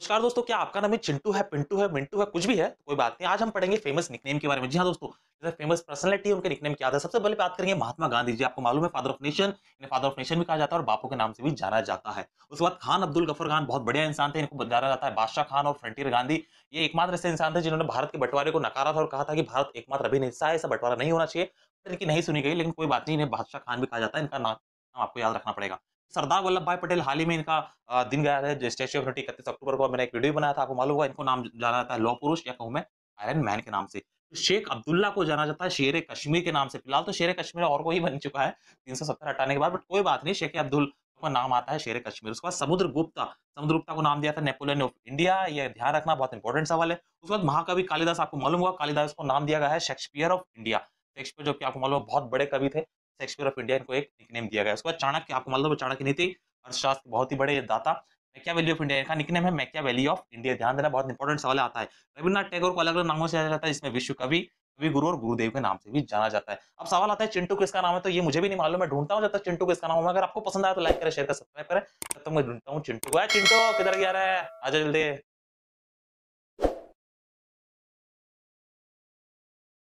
नमस्कार दोस्तों क्या आपका नाम है चिंटू है पिंटू है मिंटू है कुछ भी है तो कोई बात नहीं आज हम पढ़ेंगे फेमस निकनेम के बारे में जी हाँ दोस्तों फेमस पर्सनलिटी उनके निकनेम क्या था सबसे पहले बात करेंगे महात्मा गांधी जी आपको मालूम है फादर ऑफ नेशन इन्हें फादर ऑफ नेशन भी कहा जाता है और बापू के नाम से भी जाना जाता है उसके बाद खान अब्दुल गफर खान बहुत बढ़िया इंसान थे इनको जाना जाता है बादशाह खान और फ्रंटियर गांधी ये एकमात्र ऐसे इंसान थे जिन्होंने भारत के बंटवारे को नकारा था और कहा था कि भारत एकमात्र अभिन्न हिस्सा है ऐसा बंटवारा नहीं होना चाहिए इनकी नहीं सुनी गई लेकिन कोई बात नहीं इन्हें बादशाह खान भी कहा जाता है इनका नाम आपको याद रखना पड़ेगा सरदार वल्लभ भाई पटेल हाल ही में इनका दिन गया था स्टेच्यू ऑफ यूनिटी इकतीस अक्टूबर को मैंने एक वीडियो बनाया था आपको मालूम हुआ इनको नाम जाना जाता है लौ पुरुष या कहूँ मैं आयरन मैन के नाम से तो शेख अब्दुल्ला को जाना जाता है शेर कश्मीर के नाम से फिलहाल तो शेर कश्मीर और कोई बन चुका है तीन सौ सत्तर हटाने के बाद बट कोई बात नहीं शेख अब्दुल का नाम आता है शेर कश्मीर उसके बाद समुद्र गुप्ता समुद्र गुप्ता को नाम दिया था नेपोलियन ऑफ इंडिया ये ध्यान रखना बहुत इंपॉर्टेंट सवाल है उसके बाद महाकवि कालिदास आपको मालूम हुआ कालिदास को नाम दिया गया है शेक्सपियर ऑफ इंडिया शेक्सपियर जो कि आपको मालूम बहुत बड़े कवि थे शेक्सपियर ऑफ इंडिया इनको एक निकनेम दिया गया उसके बाद चाणक्य आपको मालूम है चाणक्य नीति अर्थशास्त्र बहुत ही बड़े दाता मैक्या वैली ऑफ इंडिया इनका निकनेम है मैक्या वैली ऑफ इंडिया ध्यान देना बहुत इंपॉर्टेंट सवाल आता है रविन्द्रनाथ टैगोर को अलग अलग नामों से जाना जाता है जिसमें विश्व कवि कवि गुरु और गुरुदेव के नाम से भी जाना जाता है अब सवाल आता है चिंटू किसका नाम है तो ये मुझे भी नहीं मालूम मैं ढूंढता हूँ जब तक चिंटू किसका नाम है अगर आपको पसंद आया तो लाइक करें शेयर कर सब्सक्राइब करें तब तक मैं ढूंढता हूँ चिंटू को चिंटू किधर गया रहा है आज जल्दी